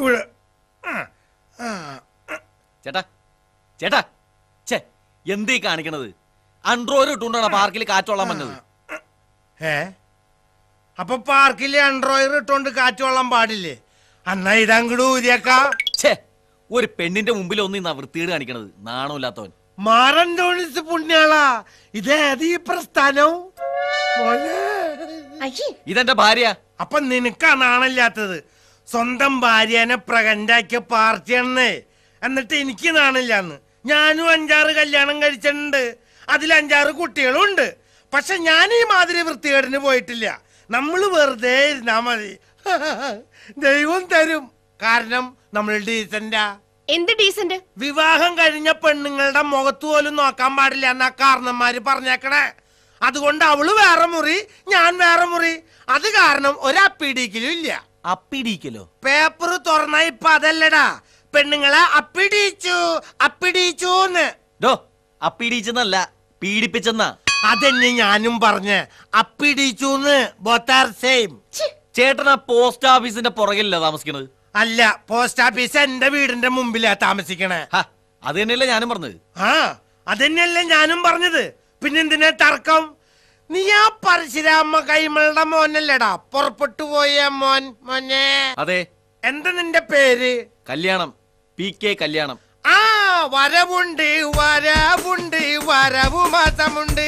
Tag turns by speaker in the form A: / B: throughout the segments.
A: ഇവിടെ ചേട്ടാ ചേട്ടാ ചേ എന്തീ കാണിക്കണത് അൺട്രോയിൽ ഇട്ടുകൊണ്ടാണ് പാർക്കിൽ കാറ്റോളാൻ വന്നത് ഏ
B: അപ്പൊ പാർക്കിൽ അൺട്രോയർ ഇട്ടോണ്ട് കാറ്റോളാൻ പാടില്ലേ അന്നാ ഇതങ്ങട് ഊരിയക്ക
A: ഛേ ഒരു പെണ്ണിന്റെ മുമ്പിൽ ഒന്ന് ഇന്നാ വൃത്തികേട് കാണിക്കണത് നാണമില്ലാത്തവൻ
B: മാറൻ ജോണിസ് പുണ്യാളാ ഇതേത് ഈ പ്രസ്ഥാനവും ഇതെന്റെ ഭാര്യ അപ്പൊ നിനക്കാ നാണില്ലാത്തത് സ്വന്തം ഭാര്യനെ പ്രകണ്ടാക്കിയ പാർട്ടിയാണെന്നേ എന്നിട്ട് എനിക്ക് നാണില്ലാന്ന് ഞാനും അഞ്ചാറ് കല്യാണം കഴിച്ചിട്ടുണ്ട് അതിൽ അഞ്ചാറ് കുട്ടികളും ഉണ്ട് പക്ഷെ ഞാൻ ഈ മാതിരി വൃത്തികേടിന് പോയിട്ടില്ല നമ്മൾ വെറുതെ ഇരുന്നാ മതി ദൈവം തരും കാരണം നമ്മൾ ഡീസന്റാ എന്ത് ഡീസന്റ് വിവാഹം കഴിഞ്ഞ പെണ്ണുങ്ങളുടെ മുഖത്ത് പോലും നോക്കാൻ പാടില്ല എന്നാ കാരണന്മാര് പറഞ്ഞേക്കണേ അതുകൊണ്ട് അവള് വേറെ മുറി ഞാൻ വേറെ മുറി അത് കാരണം ഒരപ്പിടിക്കലും ഇല്ല
A: അപ്പിടിക്കലോ
B: പേപ്പർ തുറന്ന ഇപ്പൊ അതല്ലടാ പെണ്ണുങ്ങളെ അപ്പിടിച്ചു അപ്പിടിച്ചൂന്ന് അപ്പിടിച്ചെന്നല്ല പീഡിപ്പിച്ചെന്ന അതെന്നെ ഞാനും പറഞ്ഞ് അപ്പിടിച്ചൂന്ന് സെയിം ചേട്ടൻ ആ പോസ്റ്റ് ഓഫീസിന്റെ പുറകില്ല താമസിക്കുന്നത് അല്ല പോസ്റ്റ് ഓഫീസ് എന്റെ വീടിന്റെ മുമ്പിലാ താമസിക്കണേ അത് തന്നെയല്ലേ ഞാനും പറഞ്ഞത് ആ അത് ഞാനും പറഞ്ഞത് പിന്നെന്തിനെ തർക്കം നീ ആ പരശുരാമ കൈമളുടെ മോനല്ലേടാ പുറപ്പെട്ടു പോയ മോൻ മോനെ അതെ എന്താ നിന്റെ പേര്
A: കല്യാണം പി കെ കല്യാണം
B: ആ വരവുണ്ട് വരവുണ്ട് വരവു മാസമുണ്ട്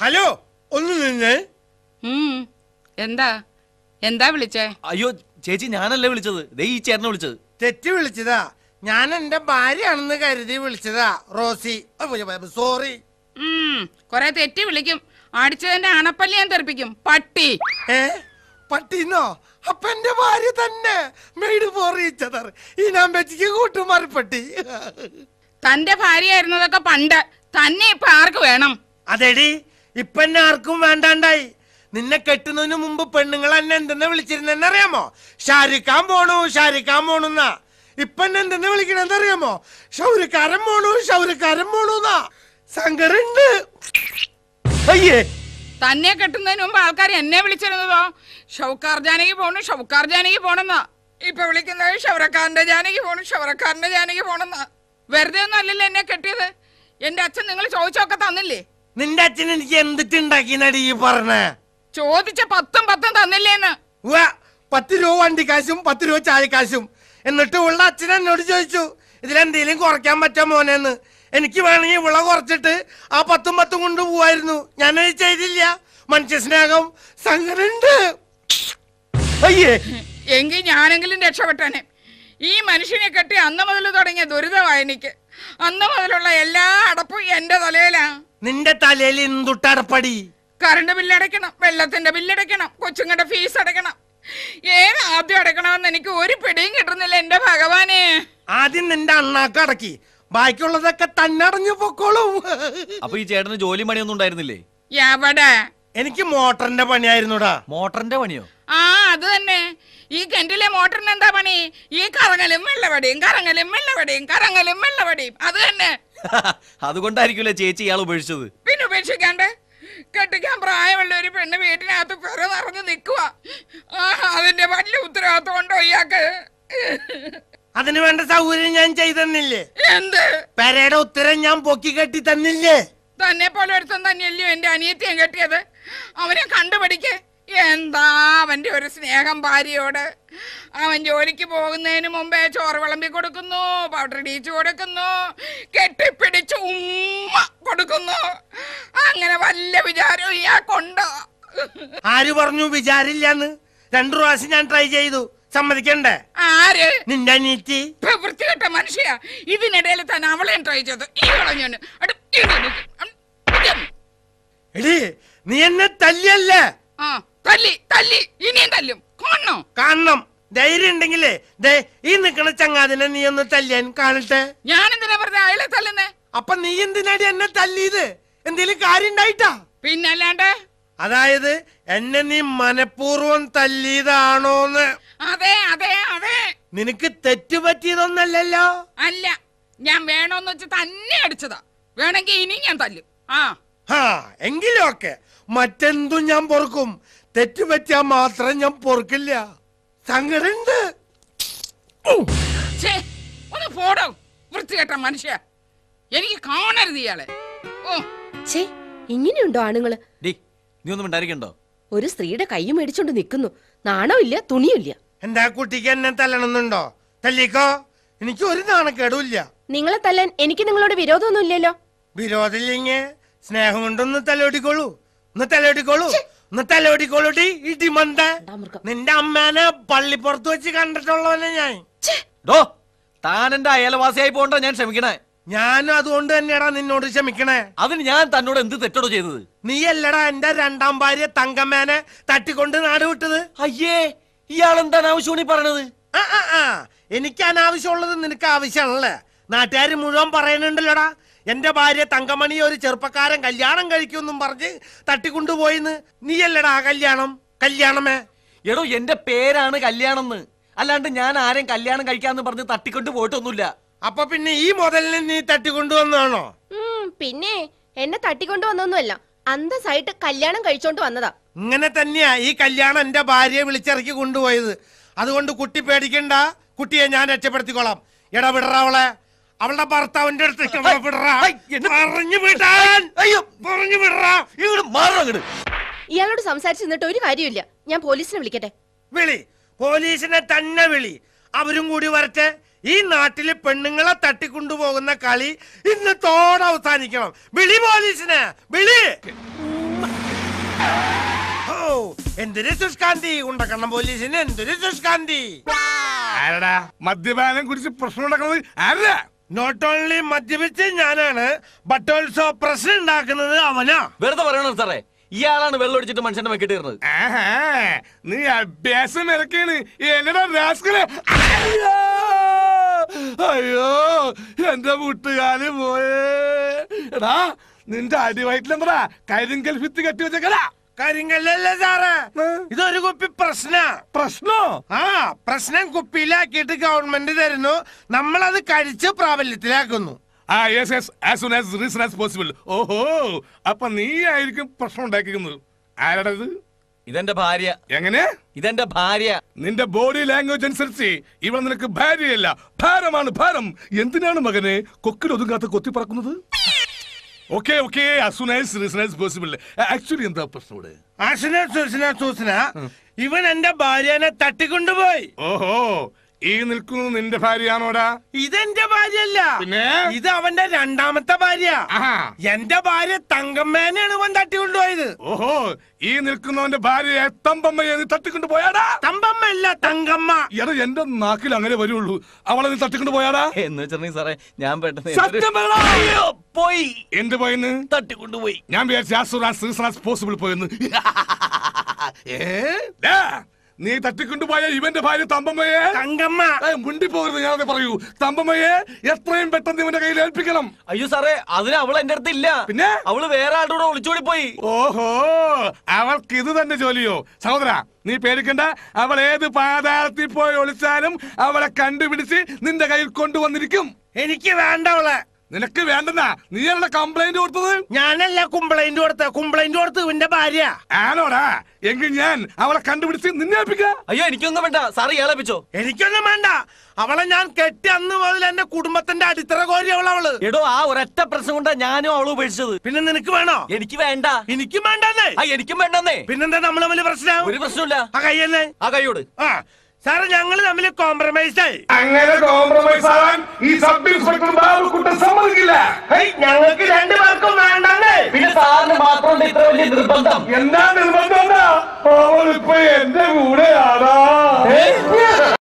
B: ഹലോ ഒന്ന് നിന്നേ എന്താ എന്താ വിളിച്ചേ
A: അയ്യോ ചേച്ചി ഞാനല്ല വിളിച്ചത് ദേ ഈ വിളിച്ചത്
B: തെറ്റി വിളിച്ചതാ ഞാൻ എന്റെ ഭാര്യയാണെന്ന് കരുതി വിളിച്ചതാ റോസി
C: സോറി കൊറേ തെറ്റി വിളിക്കും അടിച്ചതിന്റെ അണപ്പല്ലി ഞാൻ തെറിപ്പിക്കും പട്ടി ഏ പട്ടിന്നോ അപ്പൊ എന്റെ ഭാര്യ തന്നെ മെയ്ഡ്
B: പോറിയിച്ചതർ ഈ ഞാൻ വെച്ചിക്ക് കൂട്ടുമാറി പട്ടി തന്റെ ഭാര്യയായിരുന്നതൊക്കെ പണ്ട് തന്നെ ഇപ്പൊ ആർക്ക് വേണം അതെടി ഇപ്പൊ എന്നെ ആർക്കും വേണ്ടാണ്ടായി നിന്നെ കെട്ടുന്നതിന് മുമ്പ് പെണ്ണുങ്ങൾ എന്നെ എന്തെന്നെ വിളിച്ചിരുന്നെന്നറിയാമോ ഷാരിഖ് പോണു ഷാരിഖ് പോണുന്നാ ഇപ്പൊ വിളിക്കണ എന്തറിയാമോ ഷൗര് കരം പോണു ഷൗര് കരം
C: പോണുന്നാ ശങ്കരണ്ട് അയ്യേ തന്നെ കെട്ടുന്നതിന് മുമ്പ് ആൾക്കാർ എന്നെ വിളിച്ചിരുന്നതോ ഷൗക്കാർ ജാനകി പോണു ഷൗക്കാർ ജാനകി പോണെന്നാ ഇപ്പൊ വിളിക്കുന്നത് ഷൗറക്കാരന്റെ ജാനകി പോണു ഷൗറക്കാരന്റെ ജാനകി പോണെന്നാ വെറുതെ ഒന്നും അല്ലല്ലോ എന്നെ കെട്ടിയത് എന്റെ അച്ഛൻ നിങ്ങൾ ചോദിച്ചൊക്കെ തന്നില്ലേ
B: നിന്റെ അച്ഛൻ എനിക്ക് എന്തിട്ടുണ്ടാക്കിന്നടി ഈ പറഞ്ഞേ
C: ചോദിച്ച പത്തും പത്തും തന്നില്ലേന്ന് പത്ത് രൂപ വണ്ടി കാശും പത്ത് രൂപ
B: ചായക്കാശും എന്നിട്ട് ഉള്ള അച്ഛൻ എന്നോട് ചോദിച്ചു ഇതിലെന്തെങ്കിലും കുറയ്ക്കാൻ പറ്റാ മോനെന്ന് എനിക്ക് വേണമെങ്കിൽ വിള കുറച്ചിട്ട് ആ പത്തും പത്തും കൊണ്ട് പോവായിരുന്നു ഞാനത് ചെയ്തില്ല മനുഷ്യസ്നേഹം സങ്കരണ്ട് അയ്യേ
C: എങ്കിൽ ഞാനെങ്കിലും രക്ഷപ്പെട്ടനെ ഈ മനുഷ്യനെ കെട്ടി അന്ന് മുതൽ തുടങ്ങിയ ദുരിതമായി എനിക്ക് അന്ന് മുതലുള്ള എല്ലാ അടപ്പും എന്റെ തലയിലാ
B: നിന്റെ തലയിൽ എന്തുട്ടടപ്പടി
C: കറണ്ട് ബില്ലടയ്ക്കണം വെള്ളത്തിന്റെ ബില്ലടയ്ക്കണം കൊച്ചുങ്ങളുടെ ഫീസ് അടയ്ക്കണം ഏത് ആദ്യം അടക്കണമെന്ന് എനിക്ക് ഒരു പിടിയും കിട്ടുന്നില്ല എന്റെ ഭഗവാനെ
B: ആദ്യം നിന്റെ അണ്ണാക്ക് അടക്കി ബാക്കിയുള്ളതൊക്കെ തന്നടഞ്ഞു പൊക്കോളും അപ്പൊ ഈ ചേട്ടന് ജോലി പണിയൊന്നും ഉണ്ടായിരുന്നില്ലേ എനിക്ക് മോട്ടറിന്റെ പണിയായിരുന്നുടാ മോട്ടറിന്റെ പണിയോ
C: ആ അത് തന്നെ ഈ കെന്റിലെ മോട്ടറിന് എന്താ പണി ഈ കറങ്ങലും വെള്ളവടിയും കറങ്ങലും വെള്ളവടിയും കറങ്ങലും വെള്ളവടിയും അത് തന്നെ
A: അതുകൊണ്ടായിരിക്കും ചേച്ചി ഇയാൾ ഉപേക്ഷിച്ചത്
C: പിന്നെ ഉപേക്ഷിക്കാണ്ട് കെട്ടിക്കാൻ പ്രായമുള്ള ഒരു പെണ്ണ് വീട്ടിനകത്ത് പെറ നിറഞ്ഞ് നിൽക്കുക അതിന്റെ വലിയ ഉത്തരവാദിത്വം ഉണ്ടോ ഇയാൾക്ക്
B: അതിനു വേണ്ട സൗകര്യം ഞാൻ ചെയ്തെന്നില്ലേ എന്ത് പെരയുടെ ഉത്തരം ഞാൻ പൊക്കി കെട്ടി തന്നില്ലേ
C: തന്നെ പോലെ ഒരുത്തം തന്നെയല്ലയോ എന്റെ അനിയത്തിയും കെട്ടിയത് അവനെ കണ്ടുപിടിക്കേ എന്താ ഒരു സ്നേഹം ഭാര്യയോട് അവൻ ജോലിക്ക് പോകുന്നതിന് മുമ്പേ ചോറ് വിളമ്പി കൊടുക്കുന്നു പൗഡർ ഇടിച്ചു കൊടുക്കുന്നു കെട്ടിപ്പിടിച്ച് ഉമ്മ കൊടുക്കുന്നു അങ്ങനെ വല്ല വിചാരവും ഇയാൾക്കുണ്ടോ
B: ആര് പറഞ്ഞു വിചാരില്ലെന്ന് രണ്ടു പ്രാവശ്യം ഞാൻ ട്രൈ ചെയ്തു സമ്മതിക്കണ്ടേ
C: ആര് നിന്റെ നീറ്റി വൃത്തികെട്ട മനുഷ്യ ഇതിനിടയിൽ തന്നെ അവളെ ട്രൈ ചെയ്തു ഈ കളഞ്ഞു
B: എടി നീ എന്നെ തല്ലിയല്ലേ ആ തല്ലി തല്ലി ഇനിയും തല്ലും കാണണോ കാണണം ധൈര്യം ഉണ്ടെങ്കിലേ ദേ ഈ നിക്കണ ചങ്ങാതിനെ നീ ഒന്ന് തല്ലിയാൻ കാണട്ടെ ഞാൻ എന്തിനാ പറഞ്ഞ അയാളെ തല്ലുന്നേ അപ്പൊ നീ എന്തിനാടി എന്നെ തല്ലിയത് എന്തേലും കാര്യം ഉണ്ടായിട്ടാ പിന്നല്ലാണ്ട് അതായത് എന്നെ നീ മനഃപൂർവം തല്ലിയതാണോന്ന്
C: അതെ അതെ അതെ
B: നിനക്ക് തെറ്റ്
C: പറ്റിയതൊന്നല്ലല്ലോ അല്ല ഞാൻ വേണോന്ന് വെച്ച് തന്നെ അടിച്ചതാ വേണമെങ്കിൽ ഇനി ഞാൻ തല്ലും ആ
B: ഹാ എങ്കിലൊക്കെ മറ്റെന്തും ഞാൻ പൊറുക്കും തെറ്റുപറ്റാ മാത്രം ഞാൻ പൊറുക്കില്ല സങ്കടുണ്ട്
C: വൃത്തികെട്ട മനുഷ്യ എനിക്ക് കാണരുത് ഇയാളെ ഓ
A: ഛേ ഇങ്ങനെയുണ്ടോ ആണുങ്ങള് നീ ഒന്നും ഉണ്ടായിരിക്കണ്ടോ
B: ഒരു സ്ത്രീയുടെ കൈ മേടിച്ചോണ്ട് നിൽക്കുന്നു നാണമില്ല തുണിയില്ല എന്താ കുട്ടിക്ക് എന്നെ തല്ലണമെന്നുണ്ടോ തല്ലിക്കോ എനിക്ക് ഒരു നാണക്കേടുമില്ല
C: നിങ്ങളെ തല്ലാൻ എനിക്ക് നിങ്ങളോട് വിരോധമൊന്നുമില്ലല്ലോ
B: വിരോധമില്ലേ സ്നേഹമുണ്ടൊന്ന് തലോടിക്കോളൂ ഒന്ന് തലോടിക്കോളൂ ഒന്ന് തലോടിക്കോളൂടി ഇടിമന്ത നിന്റെ അമ്മേനെ പള്ളിപ്പുറത്ത് വെച്ച് കണ്ടിട്ടുള്ളവനെ ഞാൻ ഡോ താൻ എന്റെ അയലവാസിയായി പോണ്ട ഞാൻ ക്ഷമിക്കണേ ഞാനും അതുകൊണ്ട് തന്നെയാടാ നിന്നോട് ക്ഷമിക്കണേ അതിന് ഞാൻ തന്നോട് എന്ത് തെറ്റോടോ ചെയ്തത് നീ അല്ലടാ എന്റെ രണ്ടാം ഭാര്യ തങ്കമ്മേനെ തട്ടിക്കൊണ്ട് നാട് വിട്ടത് അയ്യേ ഇയാൾ എന്താണ് ആവശ്യമാണ് പറയണത് ആ ആ എനിക്ക് അനാവശ്യമുള്ളത് നിനക്ക് ആവശ്യമാണല്ലേ നാട്ടുകാർ മുഴുവൻ പറയണുണ്ടല്ലോടാ എന്റെ ഭാര്യ തങ്കമണി ഒരു ചെറുപ്പക്കാരൻ കല്യാണം കഴിക്കുമെന്നും പറഞ്ഞ് തട്ടിക്കൊണ്ടുപോയിന്ന് നീയല്ലടാ കല്യാണം കല്യാണമേ എടോ എന്റെ പേരാണ് കല്യാണം എന്ന് അല്ലാണ്ട് ഞാൻ ആരെയും കല്യാണം കഴിക്കാന്ന് പറഞ്ഞ് തട്ടിക്കൊണ്ട് പോയിട്ടൊന്നുമില്ല അപ്പൊ പിന്നെ ഈ മുതലിനെ നീ തട്ടിക്കൊണ്ടുവന്നാണോ പിന്നെ എന്നെ തട്ടിക്കൊണ്ടു വന്നൊന്നുമല്ല അന്തസ്സായിട്ട് കല്യാണം കഴിച്ചോണ്ട് വന്നതാ ഇങ്ങനെ തന്നെയാ ഈ കല്യാണം എന്റെ ഭാര്യയെ വിളിച്ചിറക്കി കൊണ്ടുപോയത് അതുകൊണ്ട് കുട്ടി പേടിക്കണ്ട കുട്ടിയെ ഞാൻ രക്ഷപ്പെടുത്തിക്കോളാം എടാ വിടറാവളെ അവളുടെ ഭർത്താവിന്റെ അടുത്തേക്ക് പറഞ്ഞു പറഞ്ഞു ഇയാളോട് സംസാരിച്ചു നിന്നിട്ട് ഒരു കാര്യമില്ല ഞാൻ പോലീസിനെ വിളിക്കട്ടെ വിളി പോലീസിനെ തന്നെ വിളി അവരും കൂടി വരട്ടെ ഈ നാട്ടിലെ പെണ്ണുങ്ങളെ തട്ടിക്കൊണ്ടുപോകുന്ന കളി ഇന്ന് തോടെ അവസാനിക്കണം വിളി പോലീസിനെ വിളി ഓ എന്തൊരു സുഷ്കാന്തി ഉണ്ടക്കണം പോലീസിന് എന്തൊരു സുഷ്കാന്തി ആരടാ മദ്യപാനം കുടിച്ച് പ്രശ്നം ഉണ്ടാക്കുന്നത് ആരടാ നോട്ട് ഓൺലി മദ്യപിച്ച് ഞാനാണ്
A: ബട്ട് ഓൾസോ പ്രശ്നം ഉണ്ടാക്കുന്നത് അവനാ വെറുതെ പറയണം സാറേ ഇയാളാണ് വെള്ളം ഒടിച്ചിട്ട് മനുഷ്യന്റെ വെക്കിട്ട് ഇരുന്നത് നീ അഭ്യാസം ഇറക്കാണ് എന്നടാ അയ്യോ എന്റെ വീട്ടുകാര് പോയേടാ നിന്റെ അടിവയറ്റിലെന്താ കരിങ്കൽ ഭിത്തി കെട്ടി വെച്ചേക്കടാ കരിങ്കല്ലേ
B: സാറേ ഒരു കുപ്പി പ്രശ്ന പ്രശ്നോ ആ പ്രശ്നം കുപ്പിയിലാക്കിയിട്ട് ഗവൺമെന്റ് തരുന്നു നമ്മൾ അത് കഴിച്ച് പ്രാബല്യത്തിലാക്കുന്നു ആ yes yes as soon
A: as reason as possible ഓഹോ അപ്പൊ നീ ആയിരിക്കും പ്രശ്നം ഉണ്ടാക്കിക്കുന്നത് ആരുടേത് ഇതെന്റെ ഭാര്യ എങ്ങനെ ഇതെന്റെ ഭാര്യ നിന്റെ ബോഡി ലാംഗ്വേജ് അനുസരിച്ച് ഇവൾ നിനക്ക് ഭാര്യയല്ല ഭാരമാണ് ഭാരം എന്തിനാണ് മകനെ കൊക്കിലൊതുങ്ങാത്ത കൊത്തി ഓക്കെ ഓക്കെ പോസിബിൾ ആക്ച്വലി എന്താ പ്രശ്നം ഇവിടെ അശ്വന സുഷന സൂസന ഇവൻ എന്റെ ഭാര്യനെ തട്ടിക്കൊണ്ടുപോയി ഓഹോ ഈ
B: നിൽക്കുന്നത് നിന്റെ ഭാര്യയാണോടാ ഇതെന്റെ ഭാര്യയല്ല പിന്നെ ഇത് അവന്റെ രണ്ടാമത്തെ ഭാര്യ
A: എന്റെ ഭാര്യ തങ്കമ്മേനെയാണ് ഇവൻ തട്ടിക്കൊണ്ടുപോയത് ഓഹോ ഈ നിൽക്കുന്നവന്റെ ഭാര്യ തമ്പമ്മയെ നീ തട്ടിക്കൊണ്ട് പോയാടാ തമ്പമ്മ അല്ല തങ്കമ്മ എടാ എന്റെ നാക്കിൽ അങ്ങനെ വരുള്ളൂ അവളെ നീ തട്ടിക്കൊണ്ട് പോയാടാ എന്ന് വെച്ചിട്ടുണ്ടെങ്കിൽ സാറേ ഞാൻ പെട്ടെന്ന് പോയി എന്ത് പോയെന്ന് തട്ടിക്കൊണ്ട് പോയി ഞാൻ വിചാരിച്ചു ആസ് പോസിബിൾ പോയെന്ന് ഏ നീ തട്ടിക്കൊണ്ടുപോയ ഇവന്റെ ഭാര്യ തമ്പമ്മയെ തങ്കമ്മ മുണ്ടിപ്പോകരുത് ഞാൻ പറയൂ തമ്പമ്മയെ എത്രയും പെട്ടെന്ന് ഇവന്റെ കയ്യിൽ ഏൽപ്പിക്കണം അയ്യോ സാറേ അതിന് അവൾ എന്റെ അടുത്ത് ഇല്ല പിന്നെ അവള് വേറെ ആളുടെ കൂടെ ഒളിച്ചോടി പോയി ഓഹോ അവൾക്ക് ഇത് തന്നെ ജോലിയോ സഹോദര നീ പേടിക്കണ്ട അവൾ ഏത് പാതാളത്തിൽ പോയി ഒളിച്ചാലും അവളെ കണ്ടുപിടിച്ച് നിന്റെ കയ്യിൽ കൊണ്ടുവന്നിരിക്കും എനിക്ക് അവളെ നിനക്ക് വേണ്ടെന്നാ നീ
B: അല്ല കംപ്ലൈന്റ് കൊടുത്തത് ഞാനല്ല കംപ്ലൈന്റ് കൊടുത്ത കംപ്ലൈന്റ് കൊടുത്ത് ഇവന്റെ ഭാര്യ ആനോടാ എങ്കിൽ ഞാൻ അവളെ കണ്ടുപിടിച്ച് നിന്നെ അയ്യോ എനിക്കൊന്നും വേണ്ട സാറി ഏളപ്പിച്ചോ എനിക്കൊന്നും വേണ്ട അവളെ ഞാൻ കെട്ടി അന്ന് മുതൽ എന്റെ കുടുംബത്തിന്റെ അടിത്തറ കോരി അവൾ അവള് എടോ ആ ഒരൊറ്റ പ്രശ്നം കൊണ്ടാ ഞാനും അവളും ഉപേക്ഷിച്ചത് പിന്നെ നിനക്ക് വേണോ എനിക്ക് വേണ്ട എനിക്കും വേണ്ടെന്നേ ആ എനിക്കും വേണ്ടെന്നേ പിന്നെന്താ നമ്മളെ വലിയ പ്രശ്നം ഒരു പ്രശ്നമില്ല ആ കൈയല്ലേ ആ കൈയോട് ആ സാറേ ഞങ്ങൾ തമ്മിൽ കോംപ്രമൈസ് ആയി അങ്ങനെ കോംപ്രമൈസ് ആവാൻ ഈ സബ് ഇൻസ്പെക്ടർ ബാബുക്കുട്ടൻ സമ്മതിക്കില്ല
A: ഞങ്ങൾക്ക് രണ്ടു പേർക്കും വേണ്ടേ പിന്നെ സാറിന് മാത്രം ഇത്ര വലിയ നിർബന്ധം എന്താ നിർബന്ധം എന്താ അവൾ ഇപ്പൊ എന്റെ കൂടെയാണോ